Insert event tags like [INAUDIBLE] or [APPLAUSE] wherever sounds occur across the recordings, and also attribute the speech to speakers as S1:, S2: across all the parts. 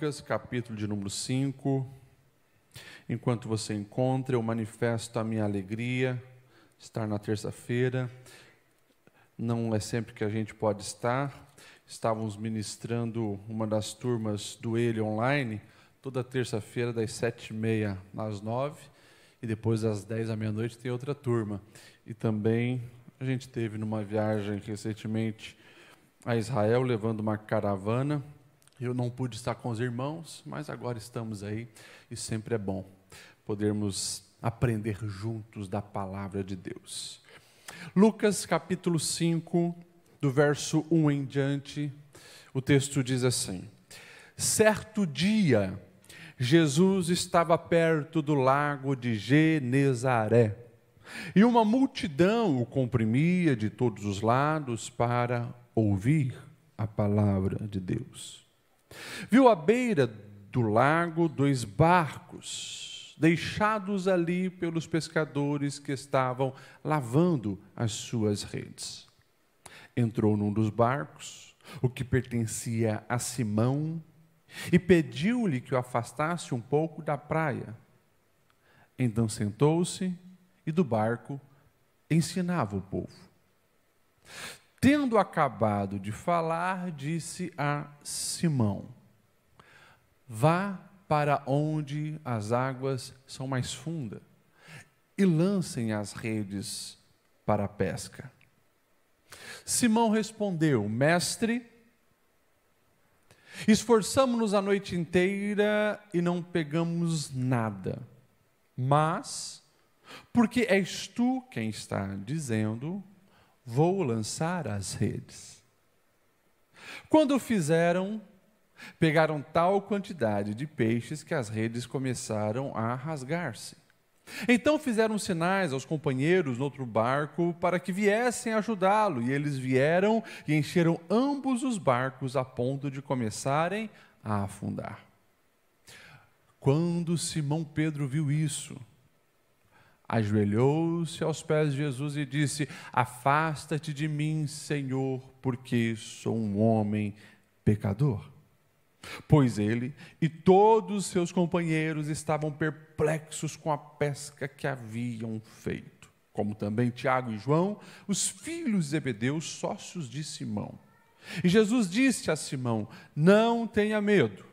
S1: Lucas, capítulo de número 5. Enquanto você encontra, eu manifesto a minha alegria estar na terça-feira. Não é sempre que a gente pode estar. Estávamos ministrando uma das turmas do Ele Online, toda terça-feira, das sete e meia às nove, e depois das dez à meia-noite tem outra turma. E também a gente teve numa viagem recentemente a Israel, levando uma caravana, eu não pude estar com os irmãos, mas agora estamos aí e sempre é bom podermos aprender juntos da palavra de Deus. Lucas capítulo 5, do verso 1 em diante, o texto diz assim: Certo dia, Jesus estava perto do lago de Genezaré, e uma multidão o comprimia de todos os lados para ouvir a palavra de Deus. Viu à beira do lago dois barcos, deixados ali pelos pescadores que estavam lavando as suas redes. Entrou num dos barcos, o que pertencia a Simão, e pediu-lhe que o afastasse um pouco da praia. Então sentou-se e do barco ensinava o povo. Tendo acabado de falar, disse a Simão: Vá para onde as águas são mais fundas e lancem as redes para a pesca. Simão respondeu: Mestre, esforçamo-nos a noite inteira e não pegamos nada, mas, porque és tu quem está dizendo, vou lançar as redes. Quando fizeram, pegaram tal quantidade de peixes que as redes começaram a rasgar-se. Então fizeram sinais aos companheiros no outro barco para que viessem ajudá-lo, e eles vieram e encheram ambos os barcos a ponto de começarem a afundar. Quando Simão Pedro viu isso, ajoelhou-se aos pés de Jesus e disse: Afasta-te de mim, Senhor, porque sou um homem pecador. Pois ele e todos seus companheiros estavam perplexos com a pesca que haviam feito, como também Tiago e João, os filhos de Zebedeu, sócios de Simão. E Jesus disse a Simão: Não tenha medo,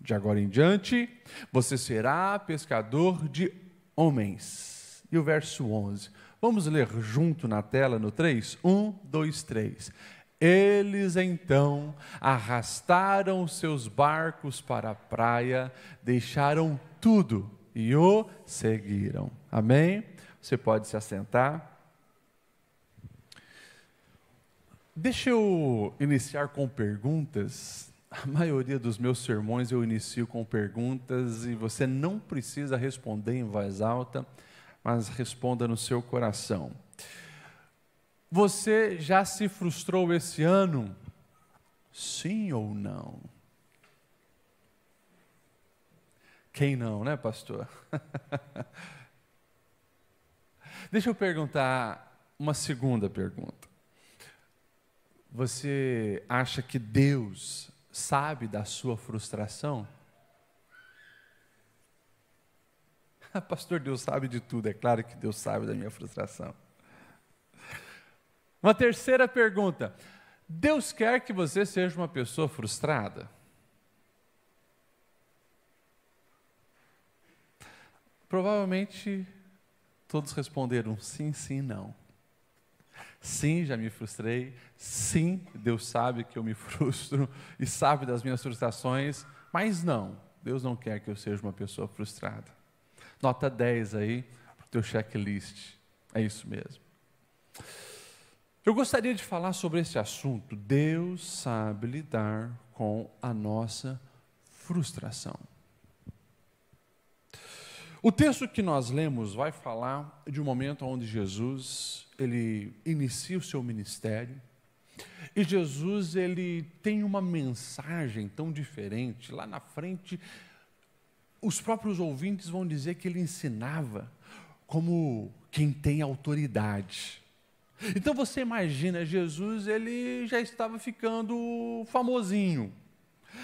S1: de agora em diante você será pescador de homens e o verso 11. Vamos ler junto na tela no 3? 1, 2, 3. Eles então arrastaram seus barcos para a praia, deixaram tudo e o seguiram. Amém? Você pode se assentar. Deixa eu iniciar com perguntas. A maioria dos meus sermões eu inicio com perguntas e você não precisa responder em voz alta mas responda no seu coração. Você já se frustrou esse ano? Sim ou não? Quem não, né, pastor? [LAUGHS] Deixa eu perguntar uma segunda pergunta. Você acha que Deus sabe da sua frustração? [LAUGHS] Pastor, Deus sabe de tudo. É claro que Deus sabe da minha frustração. Uma terceira pergunta: Deus quer que você seja uma pessoa frustrada? Provavelmente todos responderam sim, sim, não. Sim, já me frustrei. Sim, Deus sabe que eu me [LAUGHS] frustro e sabe das minhas frustrações, mas não, Deus não quer que eu seja uma pessoa frustrada. Nota 10 aí para o teu checklist. É isso mesmo. Eu gostaria de falar sobre esse assunto. Deus sabe lidar com a nossa frustração. O texto que nós lemos vai falar de um momento onde Jesus ele inicia o seu ministério e Jesus ele tem uma mensagem tão diferente lá na frente os próprios ouvintes vão dizer que ele ensinava como quem tem autoridade. Então você imagina, Jesus ele já estava ficando famosinho.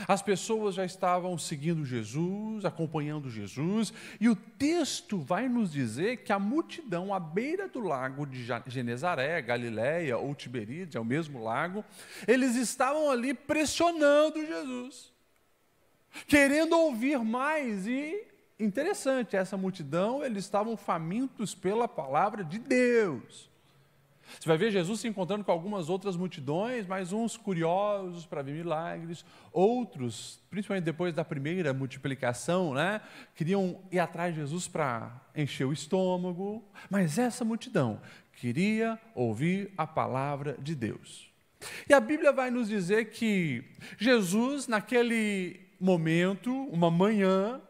S1: As pessoas já estavam seguindo Jesus, acompanhando Jesus, e o texto vai nos dizer que a multidão à beira do lago de Genezaré, Galiléia ou Tiberíades, é o mesmo lago, eles estavam ali pressionando Jesus querendo ouvir mais. E interessante, essa multidão, eles estavam famintos pela palavra de Deus. Você vai ver Jesus se encontrando com algumas outras multidões, mas uns curiosos para ver milagres, outros, principalmente depois da primeira multiplicação, né, queriam ir atrás de Jesus para encher o estômago, mas essa multidão queria ouvir a palavra de Deus. E a Bíblia vai nos dizer que Jesus, naquele momento, uma manhã,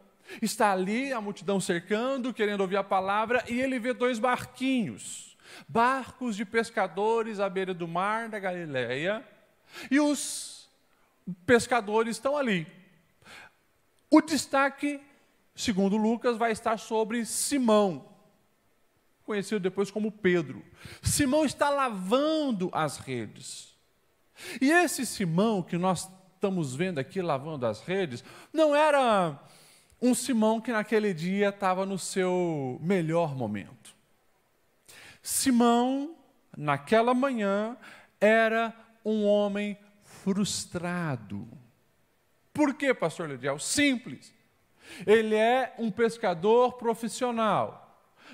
S1: está ali a multidão cercando, querendo ouvir a palavra, e ele vê dois barquinhos, barcos de pescadores à beira do mar da Galileia, e os pescadores estão ali. O destaque, segundo Lucas, vai estar sobre Simão, conhecido depois como Pedro. Simão está lavando as redes. E esse Simão que nós estamos vendo aqui lavando as redes, não era um Simão que naquele dia estava no seu melhor momento. Simão, naquela manhã, era um homem frustrado. Por quê, pastor Lediel? Simples. Ele é um pescador profissional.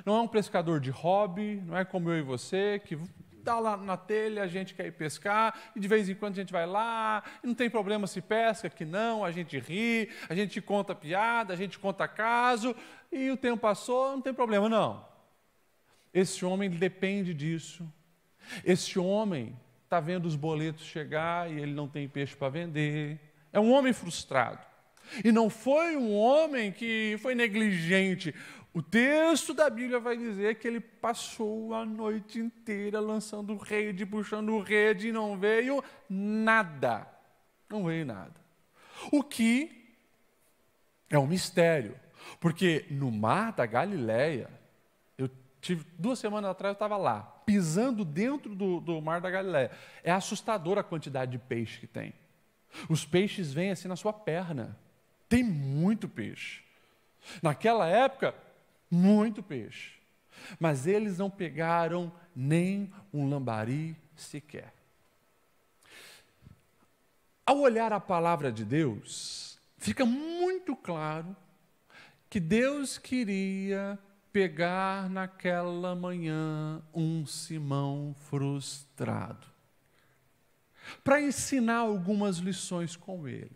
S1: Não é um pescador de hobby, não é como eu e você, que dá tá lá na telha, a gente quer ir pescar, e de vez em quando a gente vai lá, não tem problema se pesca, que não, a gente ri, a gente conta piada, a gente conta caso, e o tempo passou, não tem problema, não. Esse homem depende disso. Esse homem está vendo os boletos chegar e ele não tem peixe para vender. É um homem frustrado. E não foi um homem que foi negligente. O texto da Bíblia vai dizer que ele passou a noite inteira lançando rede, puxando rede e não veio nada. Não veio nada. O que é um mistério, porque no mar da Galileia, eu tive duas semanas atrás eu estava lá, pisando dentro do, do mar da Galileia. É assustadora a quantidade de peixe que tem. Os peixes vêm assim na sua perna. Tem muito peixe. Naquela época, muito peixe. Mas eles não pegaram nem um lambari sequer. Ao olhar a palavra de Deus, fica muito claro que Deus queria pegar naquela manhã um Simão frustrado, para ensinar algumas lições com ele.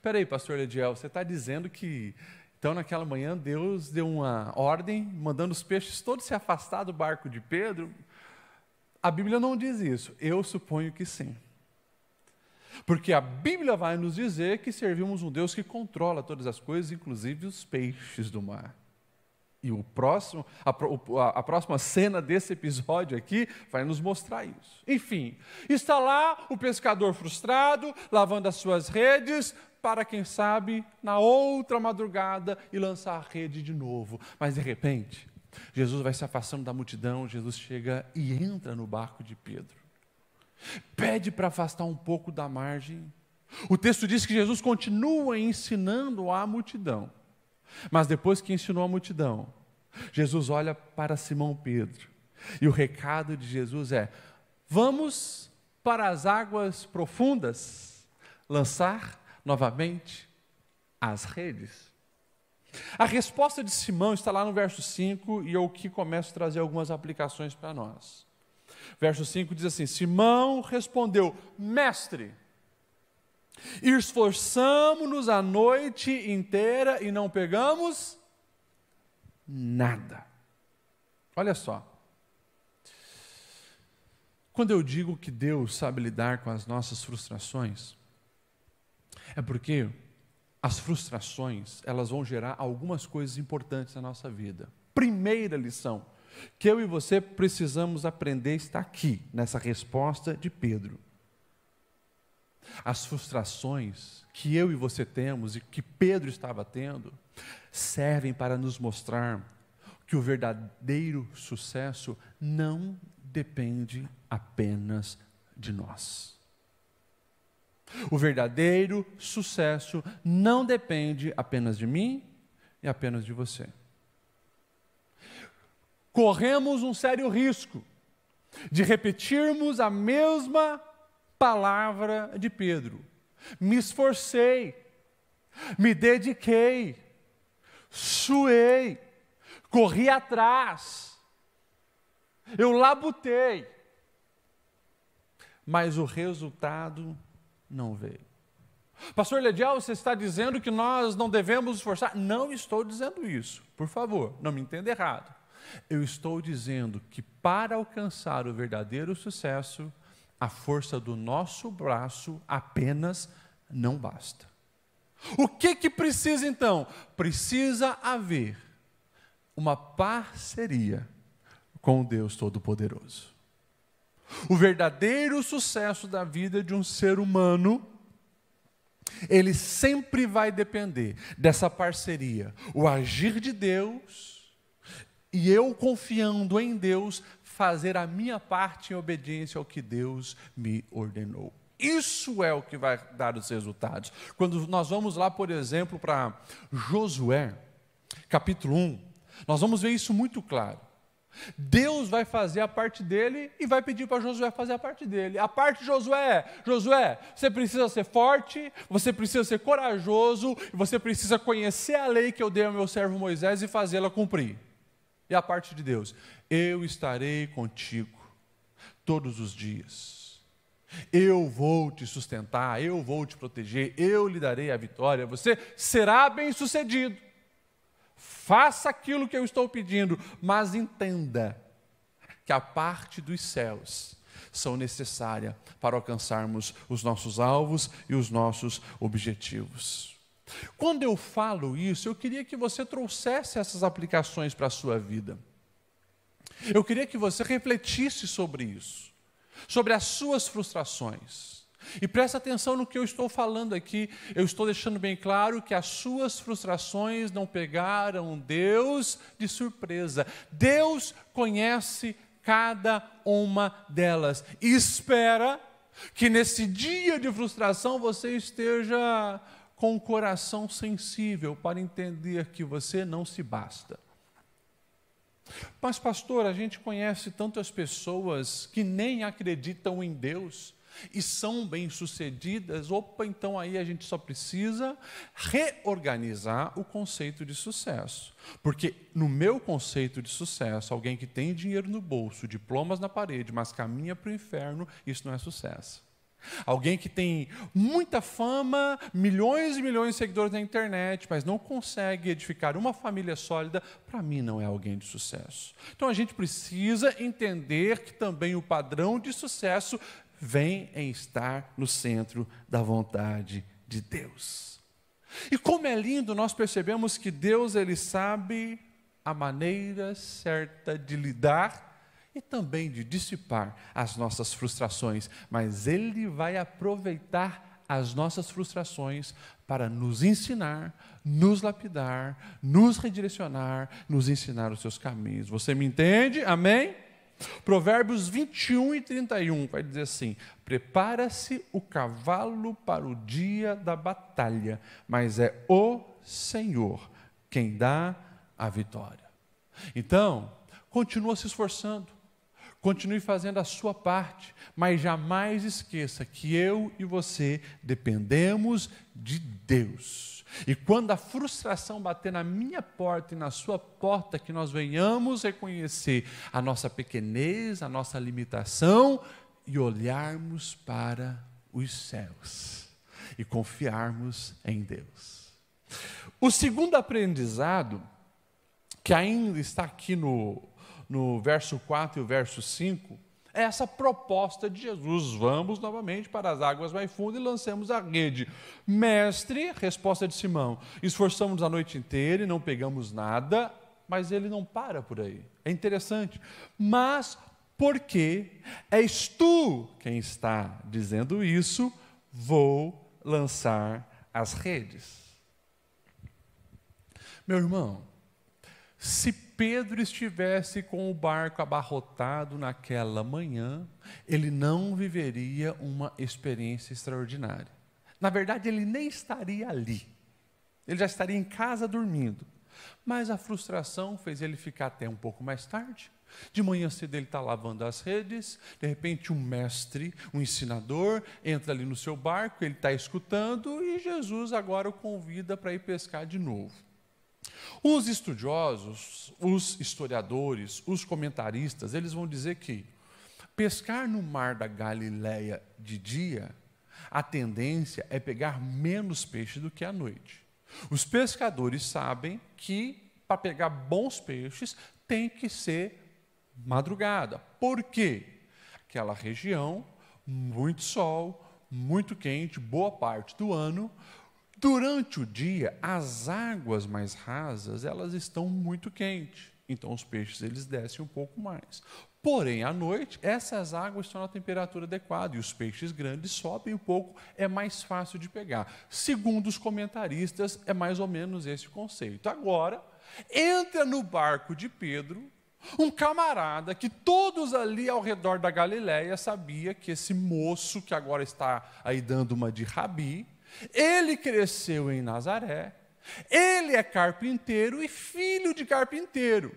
S1: Peraí, pastor Lediel, você está dizendo que então, naquela manhã, Deus deu uma ordem, mandando os peixes todos se afastar do barco de Pedro. A Bíblia não diz isso. Eu suponho que sim. Porque a Bíblia vai nos dizer que servimos um Deus que controla todas as coisas, inclusive os peixes do mar. E o próximo, a, a, próxima cena desse episódio aqui vai nos mostrar isso. Enfim, está lá o pescador frustrado, lavando as suas redes, para, quem sabe, na outra madrugada e lançar a rede de novo. Mas de repente, Jesus vai se afastando da multidão, Jesus chega e entra no barco de Pedro. Pede para afastar um pouco da margem. O texto diz que Jesus continua ensinando à multidão. Mas depois que ensinou a multidão, Jesus olha para Simão Pedro. E o recado de Jesus é: vamos para as águas profundas lançar novamente as redes. A resposta de Simão está lá no verso 5 e eu que começo a trazer algumas aplicações para nós. Verso 5 diz assim: Simão respondeu: Mestre, esforçamo-nos a noite inteira e não pegamos nada. Olha só. Quando eu digo que Deus sabe lidar com as nossas frustrações, é porque as frustrações, elas vão gerar algumas coisas importantes na nossa vida. Primeira lição que eu e você precisamos aprender está aqui, nessa resposta de Pedro. As frustrações que eu e você temos e que Pedro estava tendo servem para nos mostrar que o verdadeiro sucesso não depende apenas de nós. O verdadeiro sucesso não depende apenas de mim e apenas de você. Corremos um sério risco de repetirmos a mesma palavra de Pedro. Me esforcei, me dediquei, suei, corri atrás, eu labutei, mas o resultado não veio. Pastor Ledial, você está dizendo que nós não devemos esforçar? Não estou dizendo isso, por favor, não me entenda errado. Eu estou dizendo que para alcançar o verdadeiro sucesso, a força do nosso braço apenas não basta. O que que precisa então? Precisa haver uma parceria com Deus Todo-Poderoso. O verdadeiro sucesso da vida de um ser humano, ele sempre vai depender dessa parceria, o agir de Deus e eu confiando em Deus fazer a minha parte em obediência ao que Deus me ordenou. Isso é o que vai dar os resultados. Quando nós vamos lá, por exemplo, para Josué, capítulo 1, nós vamos ver isso muito claro. Deus vai fazer a parte dele e vai pedir para Josué fazer a parte dele. A parte de Josué é: Josué, você precisa ser forte, você precisa ser corajoso, você precisa conhecer a lei que eu dei ao meu servo Moisés e fazê-la cumprir. E a parte de Deus: Eu estarei contigo todos os dias. Eu vou te sustentar, eu vou te proteger, eu lhe darei a vitória, você será bem-sucedido. Faça aquilo que eu estou pedindo, mas entenda que a parte dos céus são necessária para alcançarmos os nossos alvos e os nossos objetivos. Quando eu falo isso, eu queria que você trouxesse essas aplicações para a sua vida. Eu queria que você refletisse sobre isso, sobre as suas frustrações e presta atenção no que eu estou falando aqui. Eu estou deixando bem claro que as suas frustrações não pegaram Deus de surpresa. Deus conhece cada uma delas. E espera que nesse dia de frustração você esteja com o coração sensível para entender que você não se basta. Mas, pastor, a gente conhece tantas pessoas que nem acreditam em Deus e são bem-sucedidas, opa, então aí a gente só precisa reorganizar o conceito de sucesso. Porque no meu conceito de sucesso, alguém que tem dinheiro no bolso, diplomas na parede, mas caminha para o inferno, isso não é sucesso. Alguém que tem muita fama, milhões e milhões de seguidores na internet, mas não consegue edificar uma família sólida, para mim não é alguém de sucesso. Então a gente precisa entender que também o padrão de sucesso vem em estar no centro da vontade de Deus. E como é lindo nós percebemos que Deus ele sabe a maneira certa de lidar e também de dissipar as nossas frustrações, mas ele vai aproveitar as nossas frustrações para nos ensinar, nos lapidar, nos redirecionar, nos ensinar os seus caminhos. Você me entende? Amém? Provérbios 21 e 31 vai dizer assim: Prepara-se o cavalo para o dia da batalha, mas é o Senhor quem dá a vitória. Então, continua se esforçando, continue fazendo a sua parte, mas jamais esqueça que eu e você dependemos de Deus. E quando a frustração bater na minha porta e na sua porta, que nós venhamos reconhecer a nossa pequenez, a nossa limitação e olharmos para os céus e confiarmos em Deus. O segundo aprendizado, que ainda está aqui no, no verso 4 e o verso 5, essa proposta de Jesus. Vamos novamente para as águas mais fundas e lancemos a rede. Mestre, resposta de Simão, esforçamos a noite inteira e não pegamos nada, mas ele não para por aí. É interessante. Mas porque és tu quem está dizendo isso, vou lançar as redes. Meu irmão, se Pedro estivesse com o barco abarrotado naquela manhã, ele não viveria uma experiência extraordinária. Na verdade, ele nem estaria ali. Ele já estaria em casa dormindo. Mas a frustração fez ele ficar até um pouco mais tarde. De manhã cedo ele está lavando as redes, de repente um mestre, um ensinador, entra ali no seu barco, ele está escutando e Jesus agora o convida para ir pescar de novo. Os estudiosos, os historiadores, os comentaristas, eles vão dizer que pescar no mar da Galileia de dia, a tendência é pegar menos peixe do que à noite. Os pescadores sabem que para pegar bons peixes tem que ser madrugada. Por quê? Aquela região, muito sol, muito quente, boa parte do ano, Durante o dia, as águas mais rasas, elas estão muito quentes. Então os peixes eles descem um pouco mais. Porém, à noite, essas águas estão na temperatura adequada e os peixes grandes sobem um pouco, é mais fácil de pegar. Segundo os comentaristas, é mais ou menos esse conceito. Agora, entra no barco de Pedro um camarada que todos ali ao redor da Galileia sabia que esse moço que agora está aí dando uma de rabi, ele cresceu em Nazaré, ele é carpinteiro e filho de carpinteiro.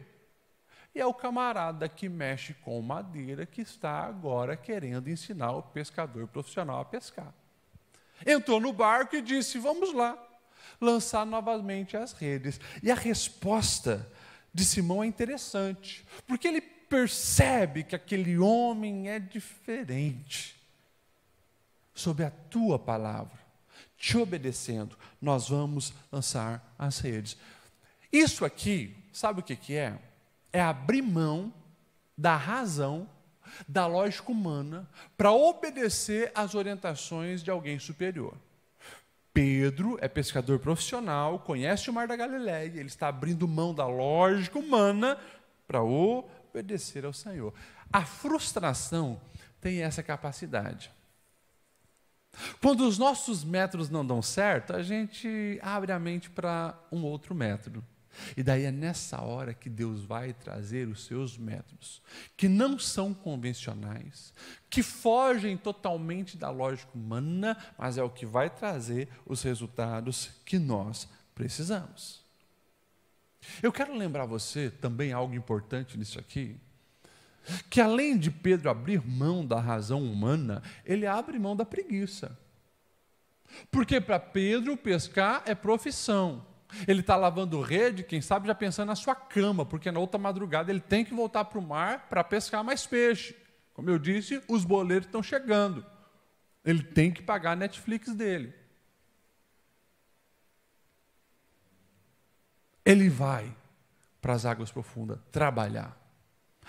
S1: E é o camarada que mexe com madeira que está agora querendo ensinar o pescador profissional a pescar. Entrou no barco e disse: Vamos lá, lançar novamente as redes. E a resposta de Simão é interessante, porque ele percebe que aquele homem é diferente sob a tua palavra te obedecendo, nós vamos lançar as redes. Isso aqui, sabe o que, que é? É abrir mão da razão, da lógica humana, para obedecer às orientações de alguém superior. Pedro é pescador profissional, conhece o Mar da Galileia, ele está abrindo mão da lógica humana para obedecer ao Senhor. A frustração tem essa capacidade. Quando os nossos métodos não dão certo, a gente abre a mente para um outro método. E daí é nessa hora que Deus vai trazer os seus métodos, que não são convencionais, que fogem totalmente da lógica humana, mas é o que vai trazer os resultados que nós precisamos. Eu quero lembrar você também algo importante nisso aqui, que além de Pedro abrir mão da razão humana, ele abre mão da preguiça. Porque para Pedro, pescar é profissão. Ele está lavando rede, quem sabe já pensando na sua cama, porque na outra madrugada ele tem que voltar para o mar para pescar mais peixe. Como eu disse, os boleiros estão chegando. Ele tem que pagar a Netflix dele. Ele vai para as águas profundas trabalhar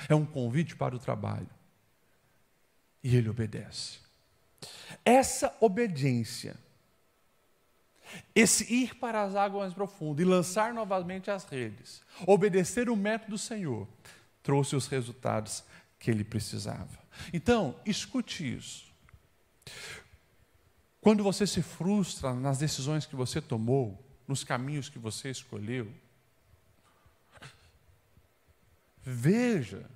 S1: é um convite para o trabalho. E ele obedece. Essa obediência, esse ir para as águas mais profundas e lançar novamente as redes, obedecer o método do Senhor, trouxe os resultados que ele precisava. Então, escute isso. Quando você se frustra nas decisões que você tomou, nos caminhos que você escolheu, Veja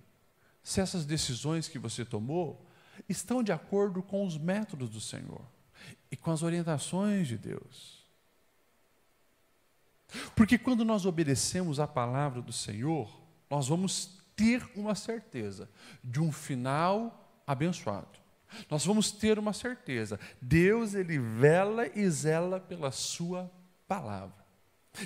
S1: se essas decisões que você tomou estão de acordo com os métodos do Senhor e com as orientações de Deus. Porque quando nós obedecemos à palavra do Senhor, nós vamos ter uma certeza de um final abençoado. Nós vamos ter uma certeza. Deus ele vela e zela pela sua palavra.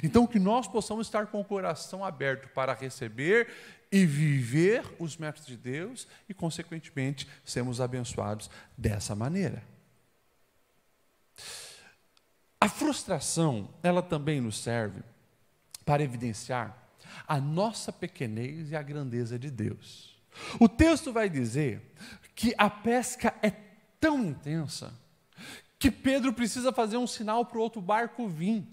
S1: Então que nós possamos estar com o coração aberto para receber e viver os métodos de Deus e, consequentemente, sermos abençoados dessa maneira. A frustração, ela também nos serve para evidenciar a nossa pequenez e a grandeza de Deus. O texto vai dizer que a pesca é tão intensa que Pedro precisa fazer um sinal para o outro barco vir.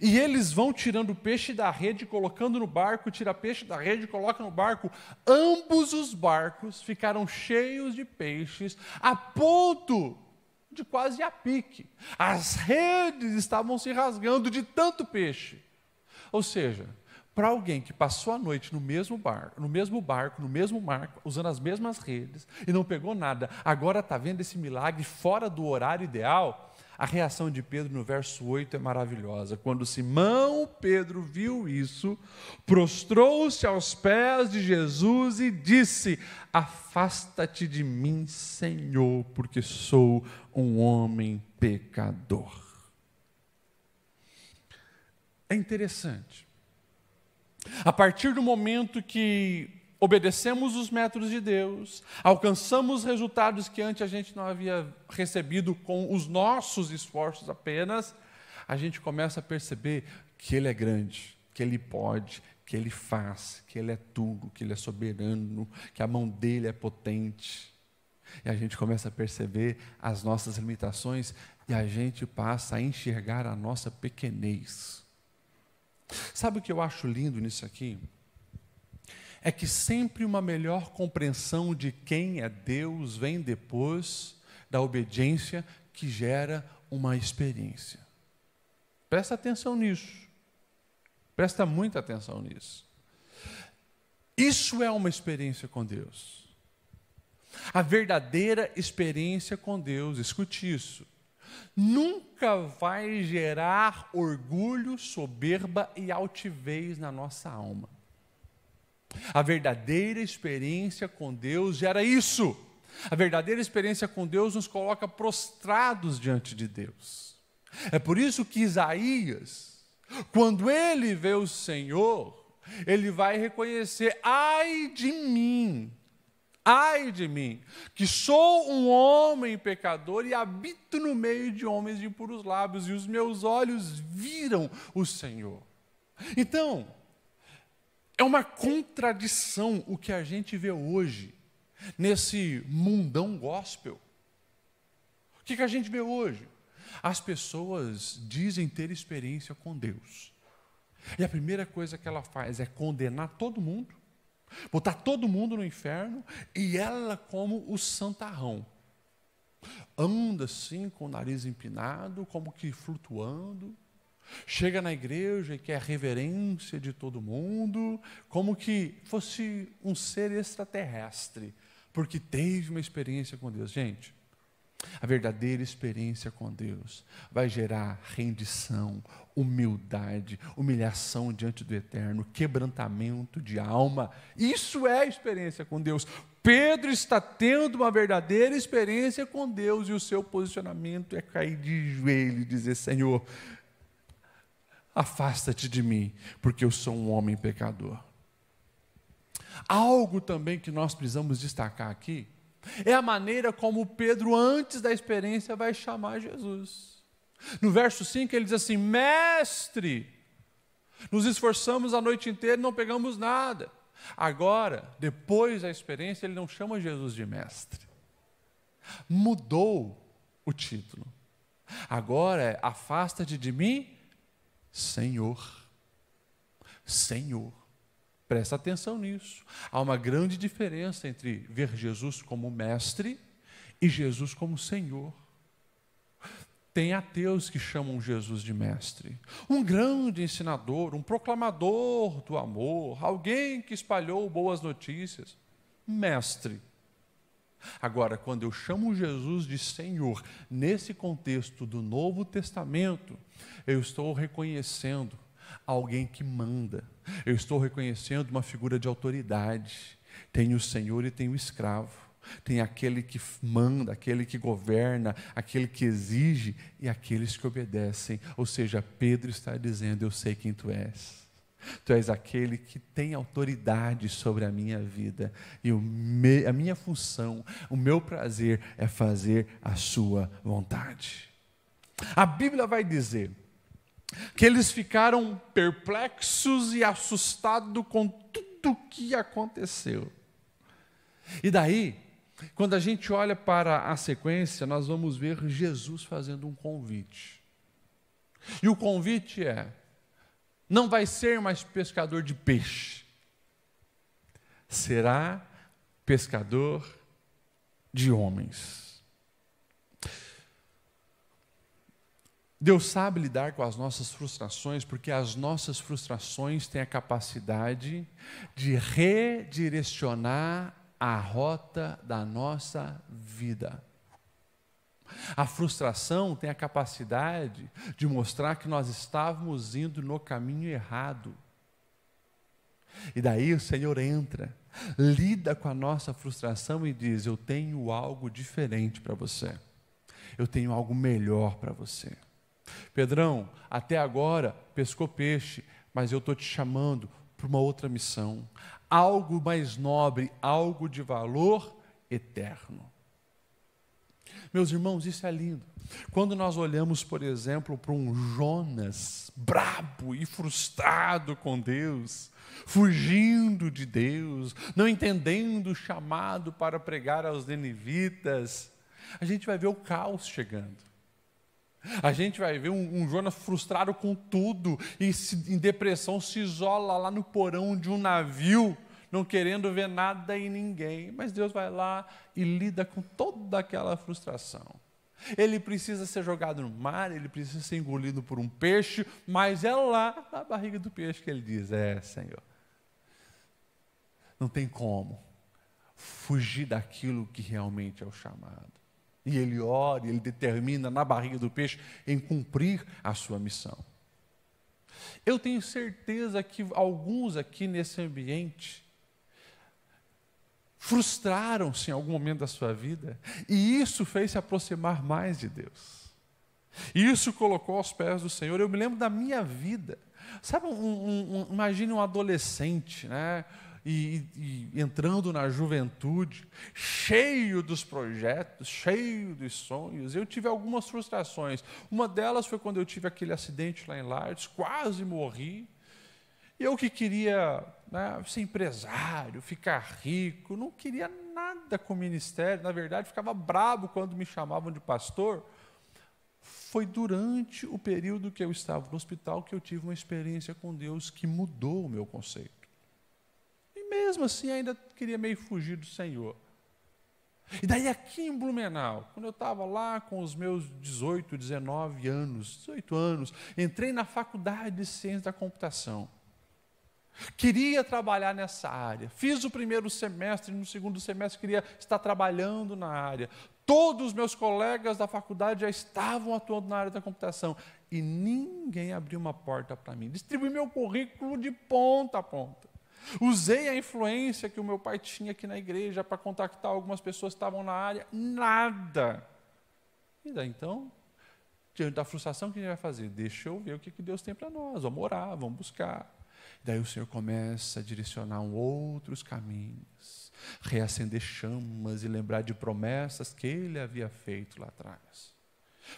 S1: E eles vão tirando peixe da rede, colocando no barco, tira peixe da rede, coloca no barco. Ambos os barcos ficaram cheios de peixes, a ponto de quase a pique. As redes estavam se rasgando de tanto peixe. Ou seja, para alguém que passou a noite no mesmo barco, no mesmo barco, no mesmo mar, usando as mesmas redes e não pegou nada, agora está vendo esse milagre fora do horário ideal, a reação de Pedro no verso 8 é maravilhosa. Quando Simão Pedro viu isso, prostrou-se aos pés de Jesus e disse: Afasta-te de mim, Senhor, porque sou um homem pecador. É interessante. A partir do momento que obedecemos os métodos de Deus, alcançamos resultados que antes a gente não havia recebido com os nossos esforços apenas, a gente começa a perceber que Ele é grande, que Ele pode, que Ele faz, que Ele é tudo, que Ele é soberano, que a mão dele é potente. E a gente começa a perceber as nossas limitações e a gente passa a enxergar a nossa pequenez. Sabe o que eu acho lindo nisso aqui? é que sempre uma melhor compreensão de quem é Deus vem depois da obediência que gera uma experiência. Presta atenção nisso. Presta muita atenção nisso. Isso é uma experiência com Deus. A verdadeira experiência com Deus, escute isso, nunca vai gerar orgulho, soberba e altivez na nossa alma. A verdadeira experiência com Deus gera isso. A verdadeira experiência com Deus nos coloca prostrados diante de Deus. É por isso que Isaías, quando ele vê o Senhor, ele vai reconhecer: ai de mim, ai de mim, que sou um homem pecador e habito no meio de homens de impuros lábios, e os meus olhos viram o Senhor. Então, é uma contradição o que a gente vê hoje nesse mundão gospel. O que, que a gente vê hoje? As pessoas dizem ter experiência com Deus. E a primeira coisa que ela faz é condenar todo mundo, botar todo mundo no inferno, e ela como o santarrão. Anda assim com o nariz empinado, como que flutuando, Chega na igreja e quer reverência de todo mundo, como que fosse um ser extraterrestre, porque teve uma experiência com Deus. Gente, a verdadeira experiência com Deus vai gerar rendição, humildade, humilhação diante do eterno, quebrantamento de alma. Isso é a experiência com Deus. Pedro está tendo uma verdadeira experiência com Deus e o seu posicionamento é cair de joelho e dizer: Senhor, Afasta-te de mim, porque eu sou um homem pecador. Algo também que nós precisamos destacar aqui é a maneira como Pedro, antes da experiência, vai chamar Jesus. No verso 5 ele diz assim: Mestre, nos esforçamos a noite inteira e não pegamos nada. Agora, depois da experiência, ele não chama Jesus de mestre. Mudou o título. Agora é afasta-te de mim, Senhor. Senhor. Presta atenção nisso. Há uma grande diferença entre ver Jesus como mestre e Jesus como Senhor. Tem ateus que chamam Jesus de mestre, um grande ensinador, um proclamador do amor, alguém que espalhou boas notícias. Mestre. Agora, quando eu chamo Jesus de Senhor, nesse contexto do Novo Testamento, eu estou reconhecendo alguém que manda, eu estou reconhecendo uma figura de autoridade. Tem o Senhor e tem o escravo. Tem aquele que manda, aquele que governa, aquele que exige e aqueles que obedecem. Ou seja, Pedro está dizendo: Eu sei quem tu és. Tu és aquele que tem autoridade sobre a minha vida. E me, a minha função, o meu prazer é fazer a Sua vontade. A Bíblia vai dizer que eles ficaram perplexos e assustados com tudo o que aconteceu. E daí, quando a gente olha para a sequência, nós vamos ver Jesus fazendo um convite. E o convite é: não vai ser mais pescador de peixe, será pescador de homens. Deus sabe lidar com as nossas frustrações, porque as nossas frustrações têm a capacidade de redirecionar a rota da nossa vida. A frustração tem a capacidade de mostrar que nós estávamos indo no caminho errado. E daí o Senhor entra, lida com a nossa frustração e diz: Eu tenho algo diferente para você. Eu tenho algo melhor para você. Pedrão, até agora pescou peixe, mas eu estou te chamando para uma outra missão. Algo mais nobre, algo de valor eterno. Meus irmãos, isso é lindo. Quando nós olhamos, por exemplo, para um Jonas brabo e frustrado com Deus, fugindo de Deus, não entendendo o chamado para pregar aos nenivitas, a gente vai ver o caos chegando. A gente vai ver um, um Jonas frustrado com tudo e se, em depressão se isola lá no porão de um navio não querendo ver nada e ninguém. Mas Deus vai lá e lida com toda aquela frustração. Ele precisa ser jogado no mar, ele precisa ser engolido por um peixe, mas é lá na barriga do peixe que ele diz: É, Senhor, não tem como fugir daquilo que realmente é o chamado. E ele ora, ele determina na barriga do peixe em cumprir a sua missão. Eu tenho certeza que alguns aqui nesse ambiente frustraram-se em algum momento da sua vida, e isso fez se aproximar mais de Deus. Isso colocou aos pés do Senhor. Eu me lembro da minha vida. Sabe, um, um, um imagine um adolescente, né? E, e, entrando na juventude, cheio dos projetos, cheio dos sonhos. Eu tive algumas frustrações. Uma delas foi quando eu tive aquele acidente lá em Lardes, quase morri. Eu que queria né, ser empresário, ficar rico, não queria nada com o ministério, na verdade ficava brabo quando me chamavam de pastor. Foi durante o período que eu estava no hospital que eu tive uma experiência com Deus que mudou o meu conceito. E mesmo assim ainda queria meio fugir do Senhor. E daí aqui em Blumenau, quando eu estava lá com os meus 18, 19 anos, 18 anos, entrei na faculdade de ciência da computação. Queria trabalhar nessa área. Fiz o primeiro semestre, no segundo semestre queria estar trabalhando na área. Todos os meus colegas da faculdade já estavam atuando na área da computação e ninguém abriu uma porta para mim. Distribuí meu currículo de ponta a ponta. Usei a influência que o meu pai tinha aqui na igreja para contactar algumas pessoas que estavam na área, nada. E daí então, diante da frustração, o que a gente vai fazer? Deixa eu ver o que Deus tem para nós. Vamos orar, vamos buscar. Daí o Senhor começa a direcionar outros caminhos, reacender chamas e lembrar de promessas que ele havia feito lá atrás.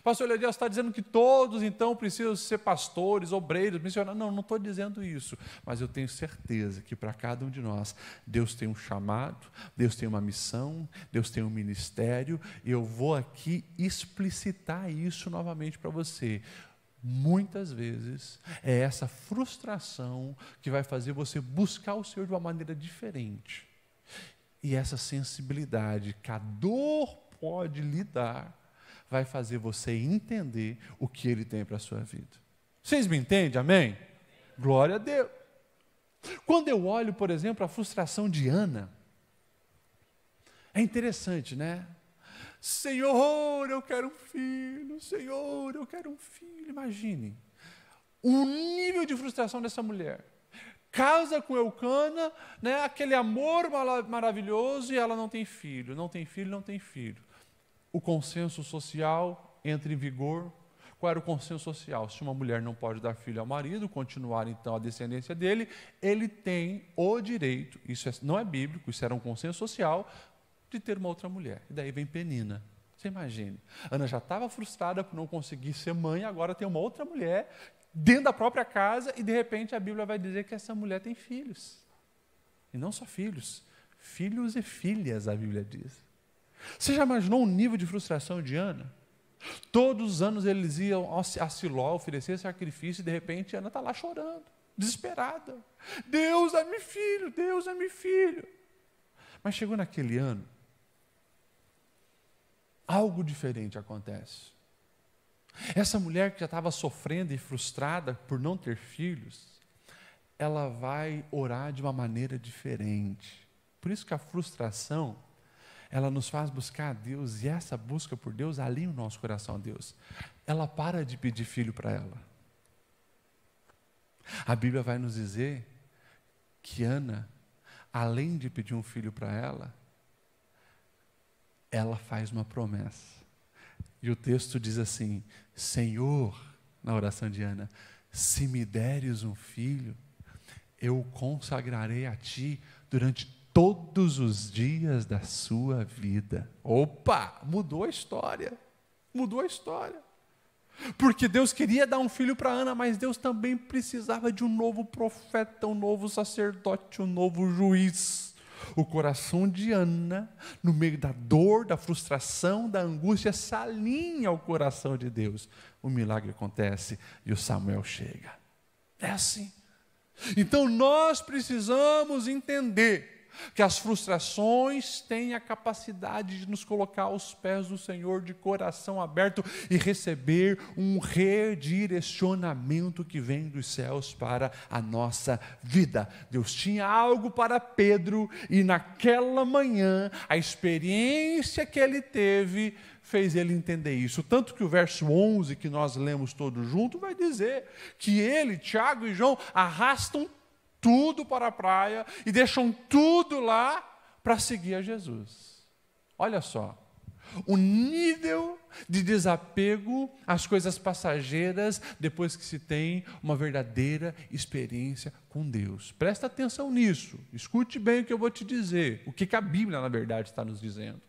S1: Pastor Elias está dizendo que todos então precisam ser pastores, obreiros, missionários. Não, não estou dizendo isso, mas eu tenho certeza que para cada um de nós, Deus tem um chamado, Deus tem uma missão, Deus tem um ministério, e eu vou aqui explicitar isso novamente para você. Muitas vezes é essa frustração que vai fazer você buscar o Senhor de uma maneira diferente. E essa sensibilidade que a dor pode lhe dar vai fazer você entender o que ele tem para a sua vida. Vocês me entendem? Amém? Glória a Deus. Quando eu olho, por exemplo, a frustração de Ana, é interessante, né? Senhor, eu quero um filho, Senhor, eu quero um filho. Imagine o nível de frustração dessa mulher. Casa com Eucana, né, aquele amor maravilhoso, e ela não tem filho, não tem filho, não tem filho. O consenso social entra em vigor. Qual era o consenso social? Se uma mulher não pode dar filho ao marido, continuar então a descendência dele, ele tem o direito, isso é, não é bíblico, isso era um consenso social, de ter uma outra mulher. E daí vem Penina. Você imagine. Ana já estava frustrada por não conseguir ser mãe, agora tem uma outra mulher dentro da própria casa e de repente a Bíblia vai dizer que essa mulher tem filhos. E não só filhos, filhos e filhas, a Bíblia diz. Você já imaginou o nível de frustração de Ana? Todos os anos eles iam a Siló oferecer sacrifício e de repente Ana está lá chorando, desesperada. Deus é meu filho, Deus é meu filho. Mas chegou naquele ano algo diferente acontece. Essa mulher que já estava sofrendo e frustrada por não ter filhos, ela vai orar de uma maneira diferente. Por isso que a frustração, ela nos faz buscar a Deus, e essa busca por Deus alinha o nosso coração a Deus. Ela para de pedir filho para ela. A Bíblia vai nos dizer que Ana, além de pedir um filho para ela, ela faz uma promessa. E o texto diz assim: Senhor, na oração de Ana, se me deres um filho, eu o consagrarei a ti durante todos os dias da sua vida. Opa, mudou a história. Mudou a história. Porque Deus queria dar um filho para Ana, mas Deus também precisava de um novo profeta, um novo sacerdote, um novo juiz. O coração de Ana, no meio da dor, da frustração, da angústia, salinha o coração de Deus. O milagre acontece e o Samuel chega. É assim. Então nós precisamos entender que as frustrações têm a capacidade de nos colocar aos pés do Senhor de coração aberto e receber um redirecionamento que vem dos céus para a nossa vida. Deus tinha algo para Pedro e naquela manhã a experiência que ele teve fez ele entender isso. Tanto que o verso 11 que nós lemos todos junto vai dizer que ele, Tiago e João arrastam tudo para a praia e deixam tudo lá para seguir a Jesus. Olha só, o nível de desapego às coisas passageiras depois que se tem uma verdadeira experiência com Deus. Presta atenção nisso, escute bem o que eu vou te dizer, o que, que a Bíblia, na verdade, está nos dizendo.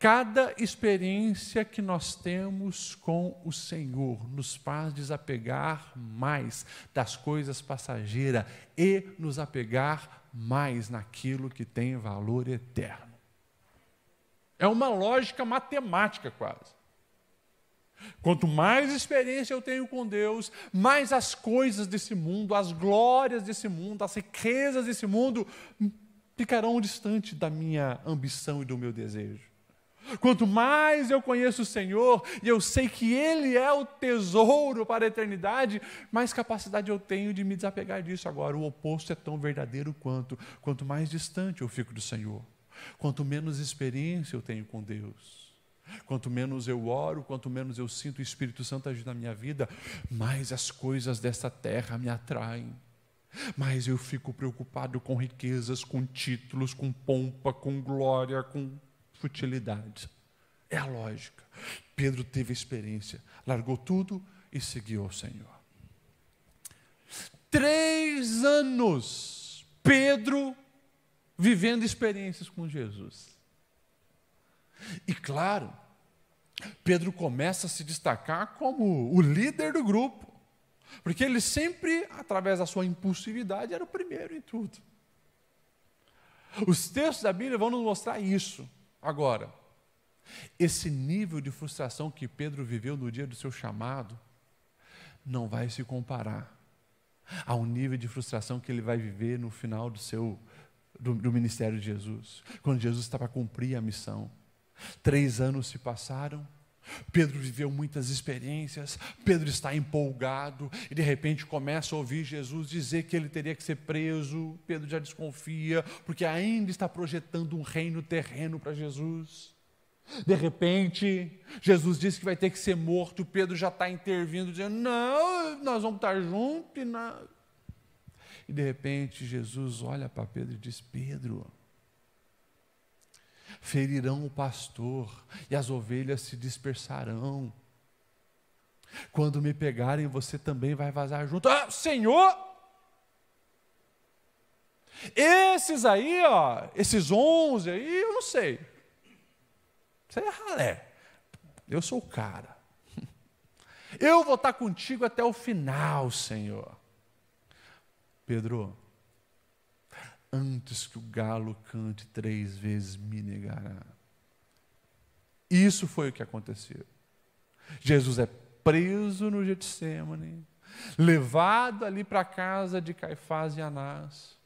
S1: Cada experiência que nós temos com o Senhor nos faz desapegar mais das coisas passageiras e nos apegar mais naquilo que tem valor eterno. É uma lógica matemática quase. Quanto mais experiência eu tenho com Deus, mais as coisas desse mundo, as glórias desse mundo, as riquezas desse mundo ficarão distante da minha ambição e do meu desejo. Quanto mais eu conheço o Senhor e eu sei que Ele é o tesouro para a eternidade, mais capacidade eu tenho de me desapegar disso. Agora, o oposto é tão verdadeiro quanto quanto mais distante eu fico do Senhor, quanto menos experiência eu tenho com Deus. Quanto menos eu oro, quanto menos eu sinto o Espírito Santo agir na minha vida, mais as coisas desta terra me atraem. Mas eu fico preocupado com riquezas, com títulos, com pompa, com glória, com futilidade. É a lógica. Pedro teve experiência, largou tudo e seguiu o Senhor. Três anos, Pedro vivendo experiências com Jesus. E claro, Pedro começa a se destacar como o líder do grupo, porque ele sempre, através da sua impulsividade, era o primeiro em tudo. Os textos da Bíblia vão nos mostrar isso. Agora, esse nível de frustração que Pedro viveu no dia do seu chamado não vai se comparar ao nível de frustração que ele vai viver no final do seu do, do ministério de Jesus, quando Jesus está para cumprir a missão. Três anos se passaram Pedro viveu muitas experiências, Pedro está empolgado e de repente começa a ouvir Jesus dizer que ele teria que ser preso. Pedro já desconfia, porque ainda está projetando um reino terreno para Jesus. De repente, Jesus diz que vai ter que ser morto, Pedro já está intervindo, dizendo: Não, nós vamos estar juntos. E, e de repente, Jesus olha para Pedro e diz: Pedro, ferirão o pastor e as ovelhas se dispersarão. Quando me pegarem, você também vai vazar junto. Ah, Senhor! Esses aí, ó, esses onze aí, eu não sei. Você é ralé. Eu sou o cara. [LAUGHS] Eu vou estar contigo até o final, Senhor. Pedro, antes que o galo cante três vezes, me negará. Isso foi o que aconteceu. Jesus é preso no Getsemane, levado ali para a casa de Caifás e Anás.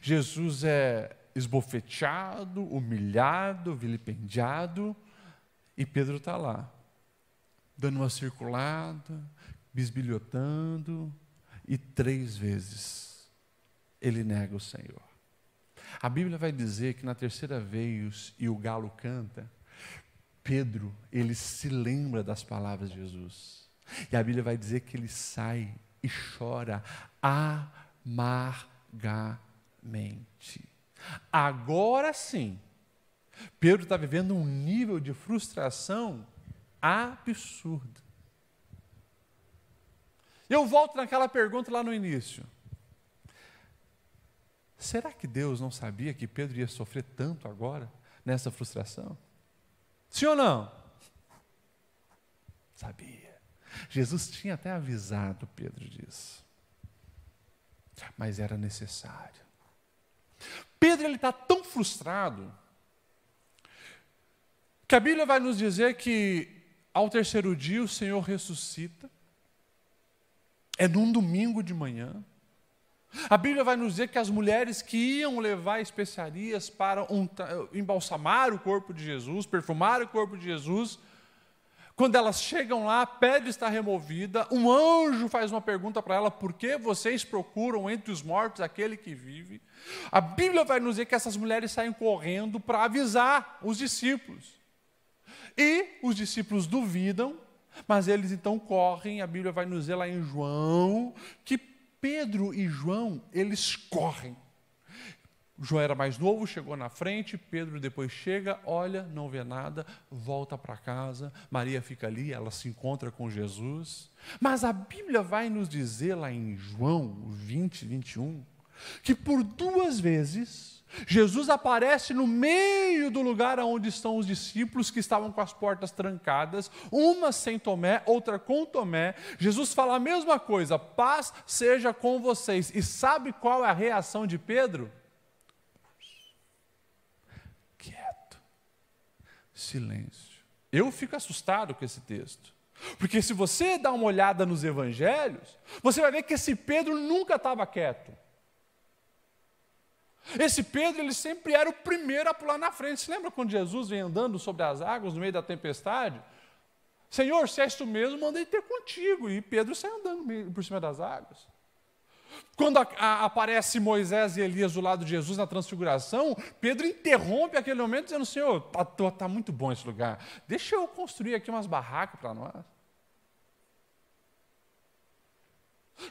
S1: Jesus é esbofeteado, humilhado, vilipendiado, e Pedro está lá, dando uma circulada, bisbilhotando, e três vezes ele nega o Senhor. A Bíblia vai dizer que na terceira vez e o galo canta, Pedro, ele se lembra das palavras de Jesus. E a Bíblia vai dizer que ele sai e chora amargamente. Agora sim, Pedro está vivendo um nível de frustração absurdo. Eu volto naquela pergunta lá no início. Será que Deus não sabia que Pedro ia sofrer tanto agora, nessa frustração? Sim ou não? Sabia. Jesus tinha até avisado Pedro disso. Mas era necessário. Pedro ele está tão frustrado que a Bíblia vai nos dizer que ao terceiro dia o Senhor ressuscita. É num domingo de manhã. A Bíblia vai nos dizer que as mulheres que iam levar especiarias para embalsamar o corpo de Jesus, perfumar o corpo de Jesus, quando elas chegam lá, a pedra está removida, um anjo faz uma pergunta para ela: por que vocês procuram entre os mortos aquele que vive? A Bíblia vai nos dizer que essas mulheres saem correndo para avisar os discípulos. E os discípulos duvidam, mas eles então correm, a Bíblia vai nos dizer lá em João, que Pedro e João, eles correm. João era mais novo, chegou na frente, Pedro depois chega, olha, não vê nada, volta para casa, Maria fica ali, ela se encontra com Jesus. Mas a Bíblia vai nos dizer lá em João 20, 21, que por duas vezes Jesus aparece no meio do lugar onde estão os discípulos que estavam com as portas trancadas, uma sem Tomé, outra com Tomé. Jesus fala a mesma coisa: paz seja com vocês. E sabe qual é a reação de Pedro? Quieto, silêncio. Eu fico assustado com esse texto. Porque se você dá uma olhada nos evangelhos, você vai ver que esse Pedro nunca estava quieto. Esse Pedro, ele sempre era o primeiro a pular na frente. Você lembra quando Jesus vem andando sobre as águas no meio da tempestade? Senhor, se és tu mesmo, mandei ter contigo. E Pedro sai andando por cima das águas. Quando a, a, aparece Moisés e Elias do lado de Jesus na transfiguração, Pedro interrompe aquele momento dizendo: Senhor, está tá muito bom esse lugar. Deixa eu construir aqui umas barracas para nós.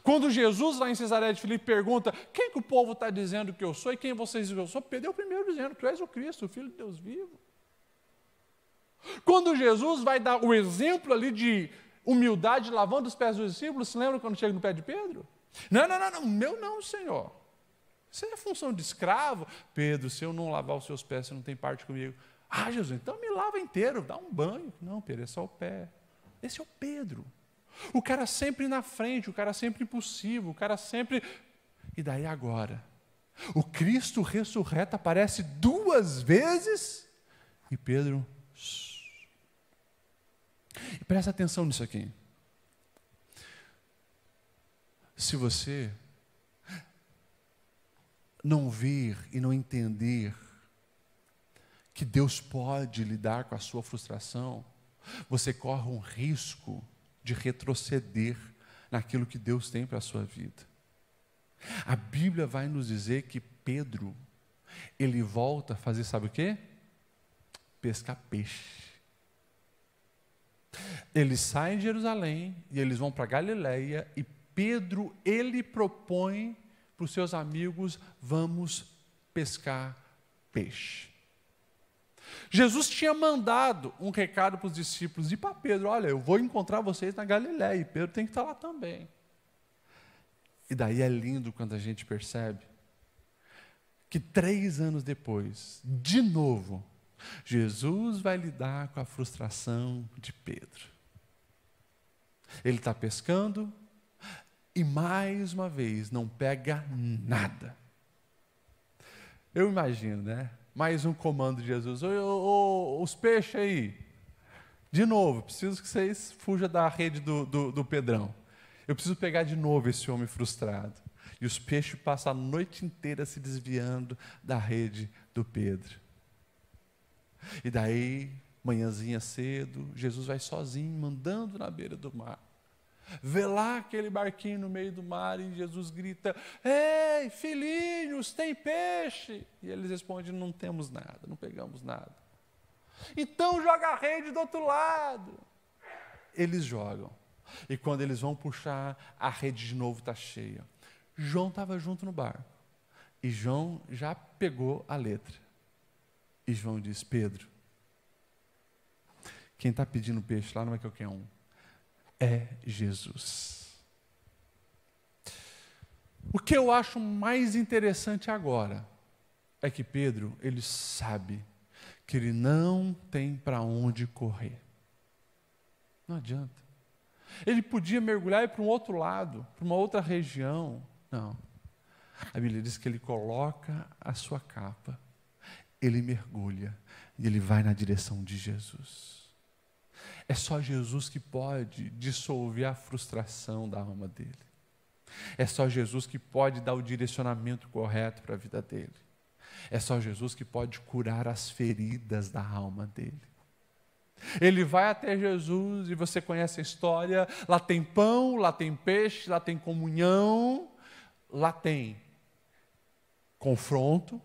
S1: Quando Jesus lá em Cesareia de Filipe pergunta: Quem que o povo está dizendo que eu sou e quem vocês dizem que eu sou? Pedro é o primeiro dizendo: Tu és o Cristo, o Filho de Deus vivo. Quando Jesus vai dar o exemplo ali de humildade, lavando os pés dos discípulos, se lembra quando chega no pé de Pedro? Não, não, não, não, meu não, Senhor. Isso é função de escravo. Pedro, se eu não lavar os seus pés, você não tem parte comigo. Ah, Jesus, então me lava inteiro, dá um banho. Não, Pedro, é só o pé. Esse é o Pedro. O cara sempre na frente, o cara sempre impulsivo, o cara sempre. E daí agora? O Cristo ressurreto aparece duas vezes e Pedro. E presta atenção nisso aqui. Se você não ver e não entender que Deus pode lidar com a sua frustração, você corre um risco de retroceder naquilo que Deus tem para a sua vida. A Bíblia vai nos dizer que Pedro, ele volta a fazer, sabe o quê? Pescar peixe. Eles saem de Jerusalém e eles vão para Galiléia e Pedro, ele propõe para os seus amigos, vamos pescar peixe. Jesus tinha mandado um recado para os discípulos e para Pedro: Olha, eu vou encontrar vocês na Galiléia, e Pedro tem que estar lá também. E daí é lindo quando a gente percebe que três anos depois, de novo, Jesus vai lidar com a frustração de Pedro. Ele está pescando e mais uma vez não pega nada. Eu imagino, né? Mais um comando de Jesus. Ô, ô, ô, os peixes aí. De novo, preciso que vocês fujam da rede do, do, do Pedrão. Eu preciso pegar de novo esse homem frustrado. E os peixes passam a noite inteira se desviando da rede do Pedro. E daí, manhãzinha cedo, Jesus vai sozinho, mandando na beira do mar. Vê lá aquele barquinho no meio do mar e Jesus grita: Ei, filhinhos, tem peixe? E eles respondem: Não temos nada, não pegamos nada. Então joga a rede do outro lado. Eles jogam. E quando eles vão puxar, a rede de novo está cheia. João estava junto no barco. E João já pegou a letra. E João diz: Pedro, quem está pedindo peixe lá não é que eu quero um é Jesus. O que eu acho mais interessante agora é que Pedro, ele sabe que ele não tem para onde correr. Não adianta. Ele podia mergulhar e ir para um outro lado, para uma outra região. Não. A Bíblia diz que ele coloca a sua capa, ele mergulha e ele vai na direção de Jesus. É só Jesus que pode dissolver a frustração da alma dele. É só Jesus que pode dar o direcionamento correto para a vida dele. É só Jesus que pode curar as feridas da alma dele. Ele vai até Jesus e você conhece a história: lá tem pão, lá tem peixe, lá tem comunhão, lá tem confronto,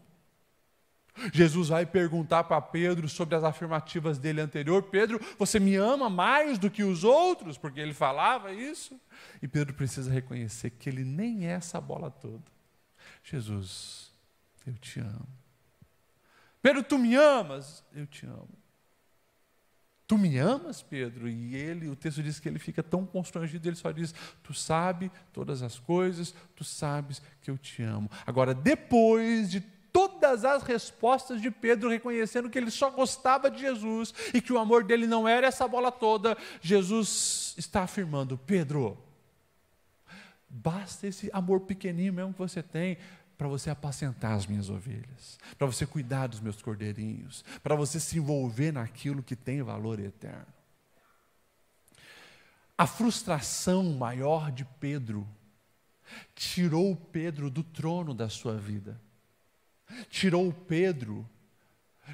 S1: Jesus vai perguntar para Pedro sobre as afirmativas dele anterior: Pedro, você me ama mais do que os outros? Porque ele falava isso. E Pedro precisa reconhecer que ele nem é essa bola toda. Jesus, eu te amo. Pedro, tu me amas? Eu te amo. Tu me amas, Pedro? E ele, o texto diz que ele fica tão constrangido, ele só diz: Tu sabe todas as coisas, tu sabes que eu te amo. Agora, depois de todas as respostas de Pedro, reconhecendo que ele só gostava de Jesus e que o amor dele não era essa bola toda, Jesus está afirmando: Pedro, basta esse amor pequenininho mesmo que você tem para você apacentar as minhas ovelhas, para você cuidar dos meus cordeirinhos, para você se envolver naquilo que tem valor eterno. A frustração maior de Pedro tirou Pedro do trono da sua vida tirou o Pedro,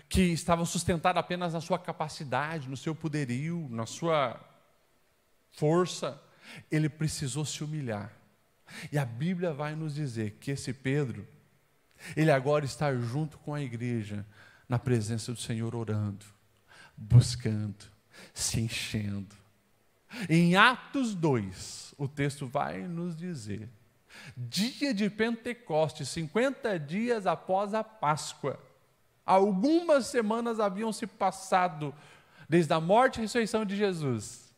S1: que estava sustentado apenas na sua capacidade, no seu poderio, na sua força. Ele precisou se humilhar. E a Bíblia vai nos dizer que esse Pedro, ele agora está junto com a igreja, na presença do Senhor, orando, buscando, se enchendo. Em Atos 2, o texto vai nos dizer dia de Pentecostes, 50 dias após a Páscoa. Algumas semanas haviam se passado desde a morte e ressurreição de Jesus.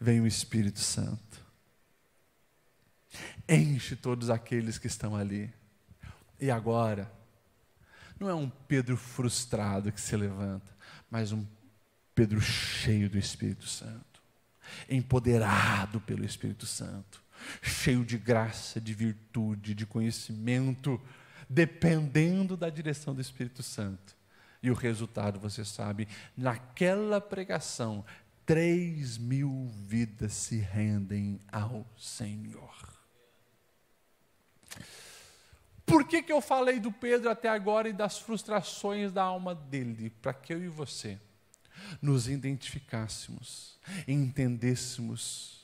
S1: Vem o Espírito Santo. Enche todos aqueles que estão ali. E agora, não é um Pedro frustrado que se levanta, mas um Pedro cheio do Espírito Santo, empoderado pelo Espírito Santo cheio de graça, de virtude, de conhecimento, dependendo da direção do Espírito Santo. E o resultado, você sabe, naquela pregação, 3 mil vidas se rendem ao Senhor. Por que, que eu falei do Pedro até agora e das frustrações da alma dele? Para que eu e você nos identificássemos, entendêssemos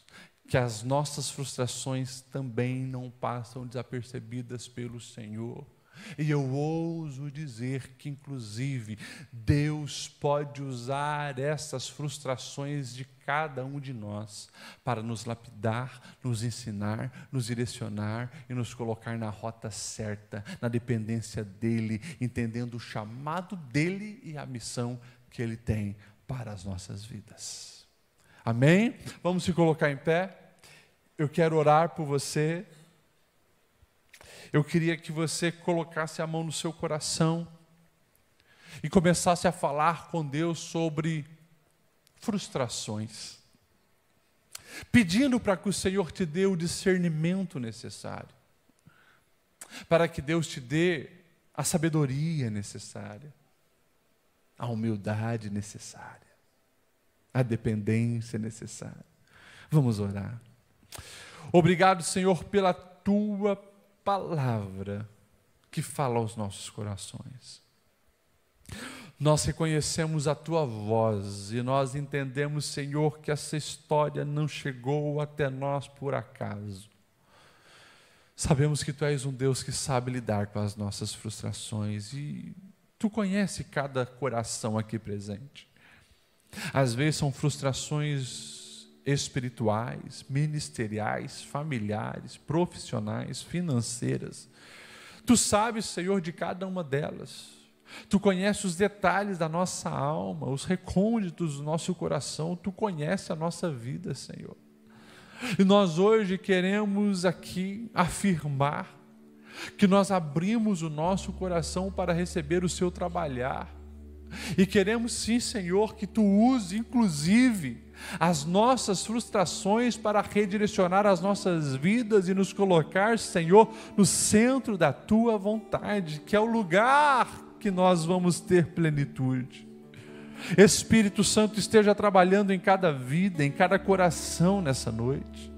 S1: que as nossas frustrações também não passam desapercebidas pelo Senhor. E eu ouso dizer que, inclusive, Deus pode usar essas frustrações de cada um de nós para nos lapidar, nos ensinar, nos direcionar e nos colocar na rota certa, na dependência dEle, entendendo o chamado dEle e a missão que Ele tem para as nossas vidas. Amém? Vamos se colocar em pé. Eu quero orar por você. Eu queria que você colocasse a mão no seu coração e começasse a falar com Deus sobre frustrações, pedindo para que o Senhor te dê o discernimento necessário, para que Deus te dê a sabedoria necessária, a humildade necessária a dependência é necessária. Vamos orar. Obrigado, Senhor, pela tua palavra que fala aos nossos corações. Nós reconhecemos a tua voz e nós entendemos, Senhor, que essa história não chegou até nós por acaso. Sabemos que tu és um Deus que sabe lidar com as nossas frustrações e tu conhece cada coração aqui presente. Às vezes são frustrações espirituais, ministeriais, familiares, profissionais, financeiras. Tu sabes, Senhor, de cada uma delas. Tu conheces os detalhes da nossa alma, os recônditos do nosso coração, tu conheces a nossa vida, Senhor. E nós hoje queremos aqui afirmar que nós abrimos o nosso coração para receber o seu trabalhar, e queremos sim, Senhor, que tu use, inclusive, as nossas frustrações para redirecionar as nossas vidas e nos colocar, Senhor, no centro da tua vontade, que é o lugar que nós vamos ter plenitude. Espírito Santo esteja trabalhando em cada vida, em cada coração nessa noite.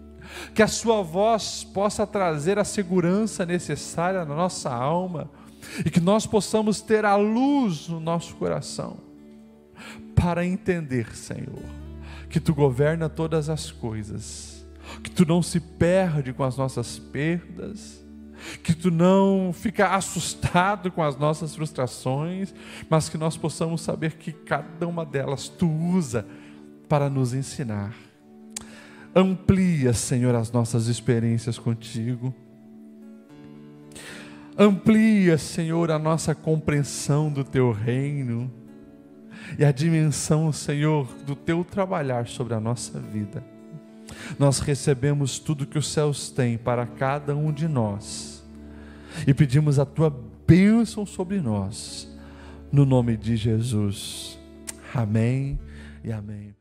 S1: Que a sua voz possa trazer a segurança necessária na nossa alma e que nós possamos ter a luz no nosso coração para entender, Senhor, que tu governa todas as coisas, que tu não se perde com as nossas perdas, que tu não fica assustado com as nossas frustrações, mas que nós possamos saber que cada uma delas tu usa para nos ensinar. Amplia, Senhor, as nossas experiências contigo Amplia, Senhor, a nossa compreensão do teu reino e a dimensão, Senhor, do teu trabalhar sobre a nossa vida. Nós recebemos tudo que os céus têm para cada um de nós e pedimos a tua bênção sobre nós, no nome de Jesus. Amém e amém.